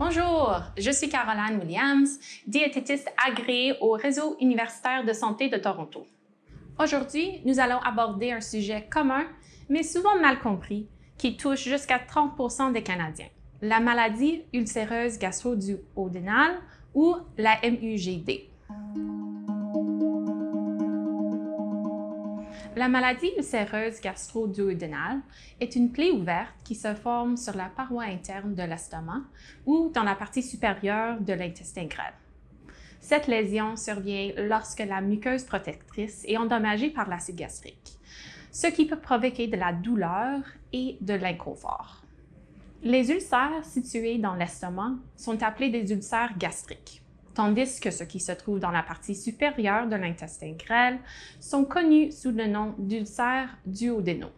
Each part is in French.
Bonjour, je suis Caroline Williams, diététiste agréée au Réseau universitaire de santé de Toronto. Aujourd'hui, nous allons aborder un sujet commun, mais souvent mal compris, qui touche jusqu'à 30 des Canadiens, la maladie ulcéreuse gastro-duodénale ou la MUGD. La maladie ulcéreuse gastro-duodénale est une plaie ouverte qui se forme sur la paroi interne de l'estomac ou dans la partie supérieure de l'intestin grêle. Cette lésion survient lorsque la muqueuse protectrice est endommagée par l'acide gastrique, ce qui peut provoquer de la douleur et de l'inconfort. Les ulcères situés dans l'estomac sont appelés des ulcères gastriques tandis que ceux qui se trouvent dans la partie supérieure de l'intestin grêle sont connus sous le nom d'ulcères duodénaux.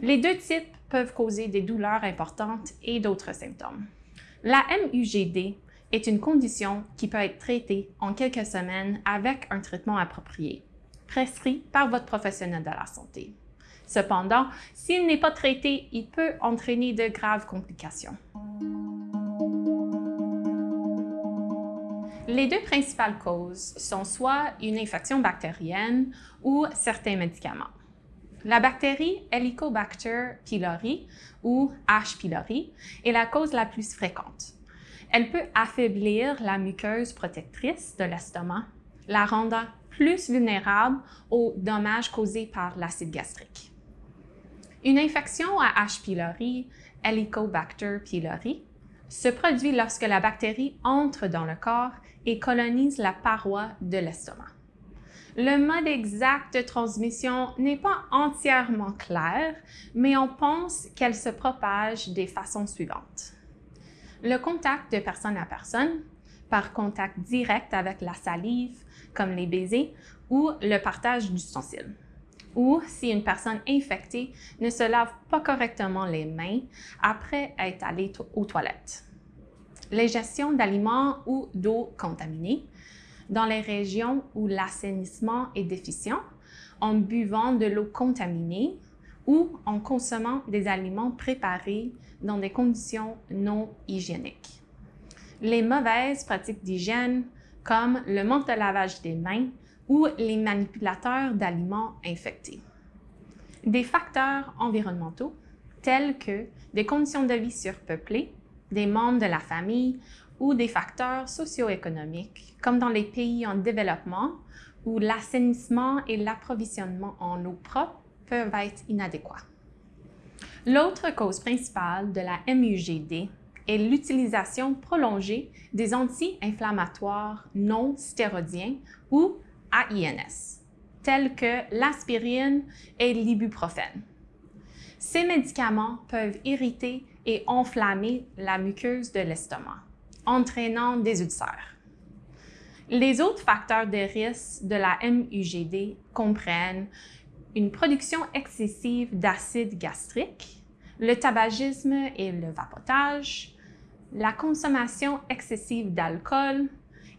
Les deux types peuvent causer des douleurs importantes et d'autres symptômes. La MUGD est une condition qui peut être traitée en quelques semaines avec un traitement approprié, prescrit par votre professionnel de la santé. Cependant, s'il n'est pas traité, il peut entraîner de graves complications. Les deux principales causes sont soit une infection bactérienne ou certains médicaments. La bactérie Helicobacter pylori ou H. pylori est la cause la plus fréquente. Elle peut affaiblir la muqueuse protectrice de l'estomac, la rendant plus vulnérable aux dommages causés par l'acide gastrique. Une infection à H. pylori, Helicobacter pylori, se produit lorsque la bactérie entre dans le corps et colonise la paroi de l'estomac. Le mode exact de transmission n'est pas entièrement clair, mais on pense qu'elle se propage des façons suivantes. Le contact de personne à personne, par contact direct avec la salive, comme les baisers, ou le partage d'ustensiles ou si une personne infectée ne se lave pas correctement les mains après être allée aux toilettes. L'ingestion d'aliments ou d'eau contaminée dans les régions où l'assainissement est déficient, en buvant de l'eau contaminée ou en consommant des aliments préparés dans des conditions non hygiéniques. Les mauvaises pratiques d'hygiène, comme le manque de lavage des mains ou les manipulateurs d'aliments infectés. Des facteurs environnementaux tels que des conditions de vie surpeuplées, des membres de la famille ou des facteurs socio-économiques, comme dans les pays en développement où l'assainissement et l'approvisionnement en eau propre peuvent être inadéquats. L'autre cause principale de la MUGD est l'utilisation prolongée des anti-inflammatoires non stéroïdiens ou INS, tels que l'aspirine et l'ibuprofène. Ces médicaments peuvent irriter et enflammer la muqueuse de l'estomac, entraînant des ulcères. Les autres facteurs de risque de la MUGD comprennent une production excessive d'acide gastrique, le tabagisme et le vapotage, la consommation excessive d'alcool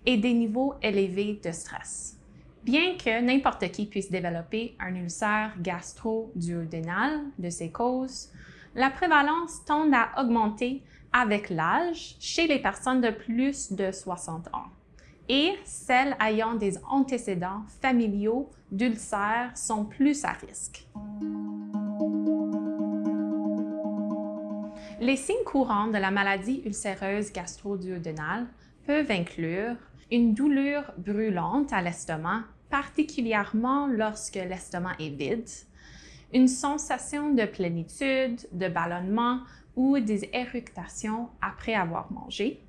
et des niveaux élevés de stress. Bien que n'importe qui puisse développer un ulcère gastro-duodénal de ses causes, la prévalence tend à augmenter avec l'âge chez les personnes de plus de 60 ans et celles ayant des antécédents familiaux d'ulcères sont plus à risque. Les signes courants de la maladie ulcéreuse gastro-duodénale peuvent inclure une douleur brûlante à l'estomac, particulièrement lorsque l'estomac est vide, une sensation de plénitude, de ballonnement ou des éructations après avoir mangé,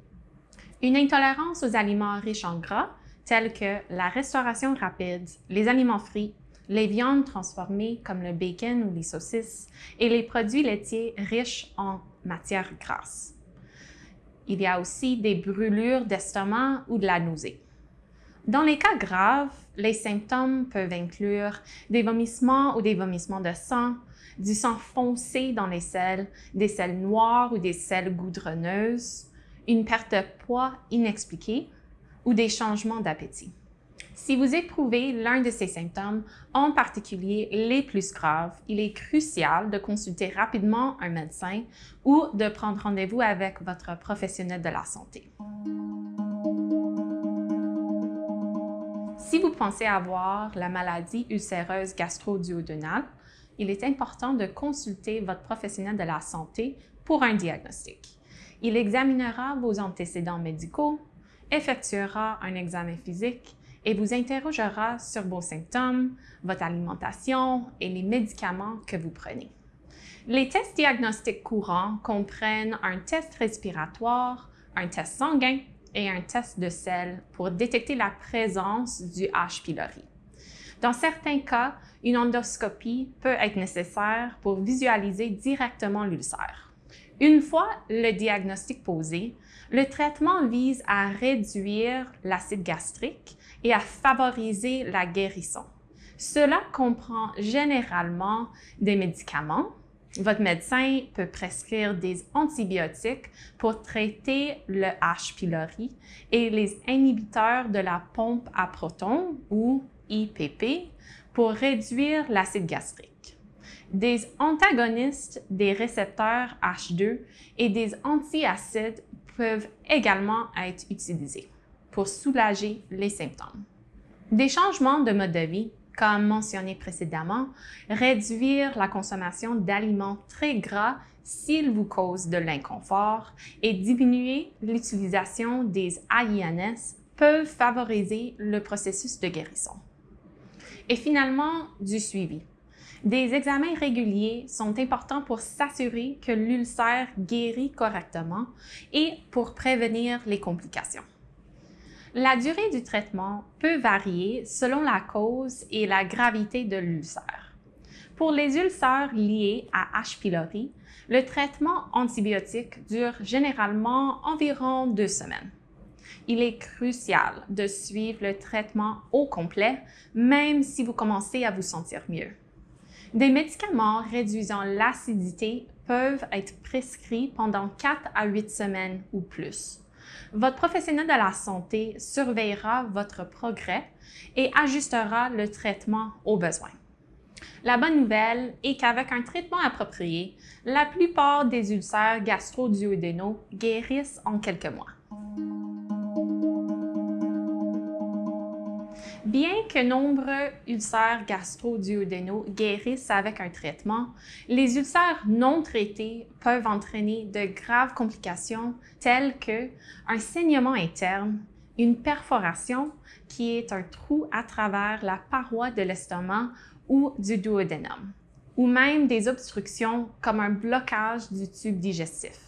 une intolérance aux aliments riches en gras, tels que la restauration rapide, les aliments frits, les viandes transformées comme le bacon ou les saucisses et les produits laitiers riches en matières grasses. Il y a aussi des brûlures d'estomac ou de la nausée. Dans les cas graves, les symptômes peuvent inclure des vomissements ou des vomissements de sang, du sang foncé dans les selles, des selles noires ou des selles goudronneuses, une perte de poids inexpliquée ou des changements d'appétit. Si vous éprouvez l'un de ces symptômes, en particulier les plus graves, il est crucial de consulter rapidement un médecin ou de prendre rendez-vous avec votre professionnel de la santé. Si vous pensez avoir la maladie ulcéreuse gastro-duodénale, il est important de consulter votre professionnel de la santé pour un diagnostic. Il examinera vos antécédents médicaux, effectuera un examen physique et vous interrogera sur vos symptômes, votre alimentation et les médicaments que vous prenez. Les tests diagnostiques courants comprennent un test respiratoire, un test sanguin et un test de sel pour détecter la présence du H. pylori. Dans certains cas, une endoscopie peut être nécessaire pour visualiser directement l'ulcère. Une fois le diagnostic posé, le traitement vise à réduire l'acide gastrique et à favoriser la guérison. Cela comprend généralement des médicaments. Votre médecin peut prescrire des antibiotiques pour traiter le H. pylori et les inhibiteurs de la pompe à protons ou IPP pour réduire l'acide gastrique des antagonistes des récepteurs H2 et des antiacides peuvent également être utilisés pour soulager les symptômes. Des changements de mode de vie, comme mentionné précédemment, réduire la consommation d'aliments très gras s'ils vous causent de l'inconfort et diminuer l'utilisation des AINS peuvent favoriser le processus de guérison. Et finalement, du suivi des examens réguliers sont importants pour s'assurer que l'ulcère guérit correctement et pour prévenir les complications. La durée du traitement peut varier selon la cause et la gravité de l'ulcère. Pour les ulcères liés à H. pylori, le traitement antibiotique dure généralement environ deux semaines. Il est crucial de suivre le traitement au complet, même si vous commencez à vous sentir mieux. Des médicaments réduisant l'acidité peuvent être prescrits pendant 4 à 8 semaines ou plus. Votre professionnel de la santé surveillera votre progrès et ajustera le traitement aux besoins. La bonne nouvelle est qu'avec un traitement approprié, la plupart des ulcères gastro-duodénaux guérissent en quelques mois. Bien que nombreux ulcères gastro-duodénaux guérissent avec un traitement, les ulcères non traités peuvent entraîner de graves complications telles que un saignement interne, une perforation qui est un trou à travers la paroi de l'estomac ou du duodénum, ou même des obstructions comme un blocage du tube digestif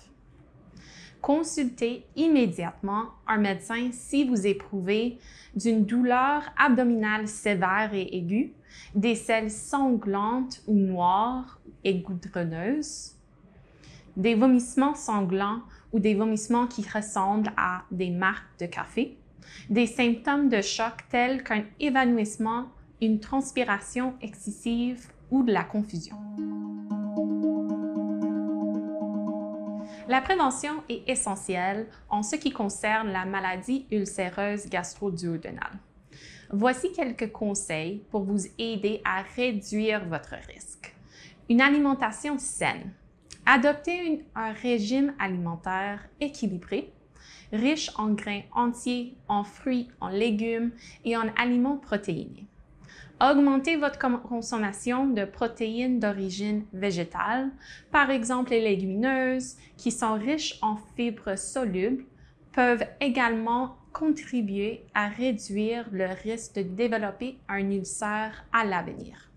consultez immédiatement un médecin si vous éprouvez d'une douleur abdominale sévère et aiguë, des selles sanglantes ou noires et goudronneuses, des vomissements sanglants ou des vomissements qui ressemblent à des marques de café, des symptômes de choc tels qu'un évanouissement, une transpiration excessive ou de la confusion. La prévention est essentielle en ce qui concerne la maladie ulcéreuse gastro-duodénale. Voici quelques conseils pour vous aider à réduire votre risque. Une alimentation saine. Adoptez un régime alimentaire équilibré, riche en grains entiers, en fruits, en légumes et en aliments protéinés. Augmenter votre consommation de protéines d'origine végétale, par exemple les légumineuses, qui sont riches en fibres solubles, peuvent également contribuer à réduire le risque de développer un ulcère à l'avenir.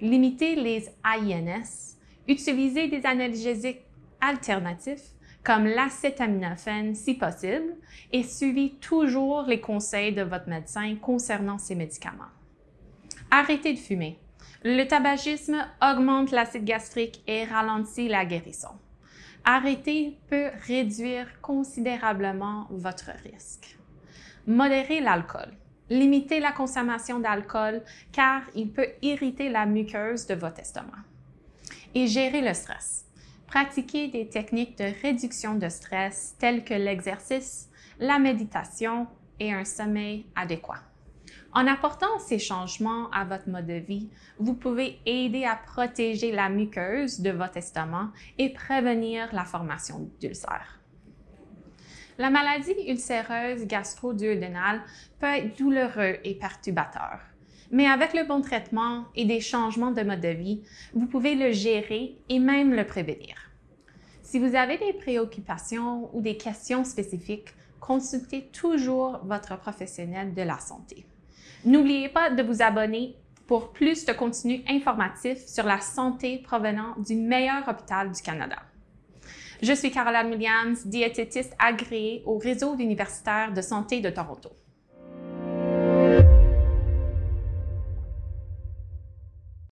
Limitez les INS. Utilisez des analgésiques alternatifs comme l'acétaminophène si possible et suivez toujours les conseils de votre médecin concernant ces médicaments. Arrêtez de fumer. Le tabagisme augmente l'acide gastrique et ralentit la guérison. Arrêter peut réduire considérablement votre risque. Modérez l'alcool. Limitez la consommation d'alcool car il peut irriter la muqueuse de votre estomac. Et gérer le stress. Pratiquez des techniques de réduction de stress telles que l'exercice, la méditation et un sommeil adéquat. En apportant ces changements à votre mode de vie, vous pouvez aider à protéger la muqueuse de votre estomac et prévenir la formation d'ulcères. La maladie ulcéreuse gastro-duodénale peut être douloureuse et perturbateur. Mais avec le bon traitement et des changements de mode de vie, vous pouvez le gérer et même le prévenir. Si vous avez des préoccupations ou des questions spécifiques, consultez toujours votre professionnel de la santé. N'oubliez pas de vous abonner pour plus de contenu informatif sur la santé provenant du meilleur hôpital du Canada. Je suis Caroline Williams, diététiste agréée au réseau universitaire de santé de Toronto.